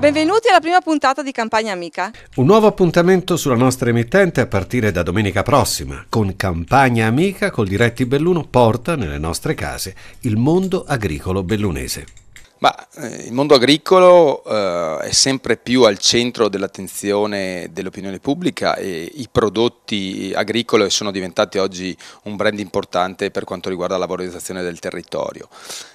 Benvenuti alla prima puntata di Campagna Amica. Un nuovo appuntamento sulla nostra emittente a partire da domenica prossima. Con Campagna Amica col Diretti Belluno porta nelle nostre case il mondo agricolo bellunese. Ma, eh, il mondo agricolo eh, è sempre più al centro dell'attenzione dell'opinione pubblica e i prodotti agricoli sono diventati oggi un brand importante per quanto riguarda la valorizzazione del territorio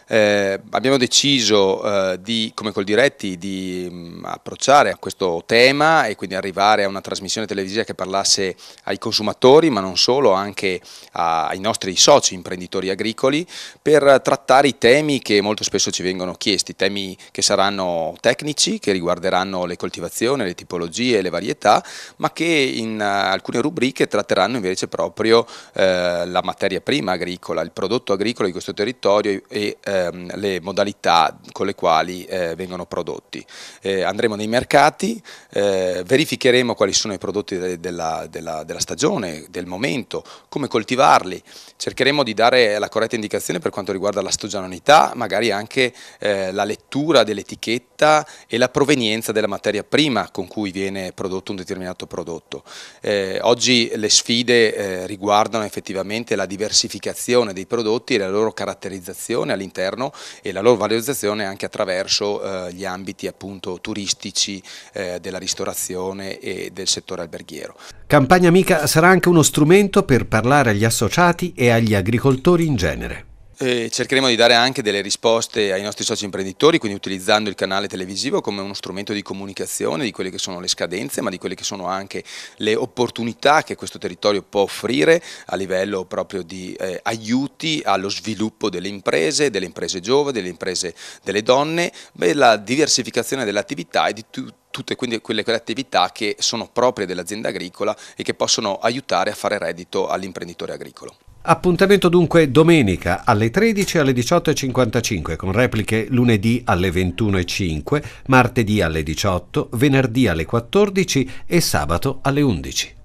eh, abbiamo deciso eh, di, come col diretti di mh, mm, approcciare a questo tema e quindi arrivare a una trasmissione televisiva che parlasse ai consumatori ma non solo, anche a, ai nostri soci imprenditori agricoli per trattare i temi che molto spesso ci vengono chiesti, temi che saranno tecnici, che riguarderanno le coltivazioni, le tipologie, le varietà, ma che in uh, alcune rubriche tratteranno invece proprio uh, la materia prima agricola, il prodotto agricolo di questo territorio e uh, ehm, le modalità con le quali eh, vengono prodotti. Eh, andremo nei mercati, eh, verificheremo quali sono i prodotti de della, della, della, stagione, del momento, come coltivarli, cercheremo di dare la corretta indicazione per quanto riguarda la stagionalità, magari anche eh, la lettura dell'etichetta qualità e la provenienza della materia prima con cui viene prodotto un determinato prodotto. Eh, oggi le sfide eh, riguardano effettivamente la diversificazione dei prodotti e la loro caratterizzazione all'interno e la loro valorizzazione anche attraverso eh, gli ambiti appunto turistici eh, della ristorazione e del settore alberghiero. Campagna Amica sarà anche uno strumento per parlare agli associati e agli agricoltori in genere. E eh, cercheremo di dare anche delle risposte ai nostri soci imprenditori, quindi utilizzando il canale televisivo come uno strumento di comunicazione di quelle che sono le scadenze, ma di quelle che sono anche le opportunità che questo territorio può offrire a livello proprio di eh, aiuti allo sviluppo delle imprese, delle imprese giovani, delle imprese delle donne, della diversificazione dell'attività e di tutto tutte quindi quelle, quelle, attività che sono proprie dell'azienda agricola e che possono aiutare a fare reddito all'imprenditore agricolo. Appuntamento dunque domenica alle 13 alle 18.55 con repliche lunedì alle 21.05, martedì alle 18, venerdì alle 14 e sabato alle 11.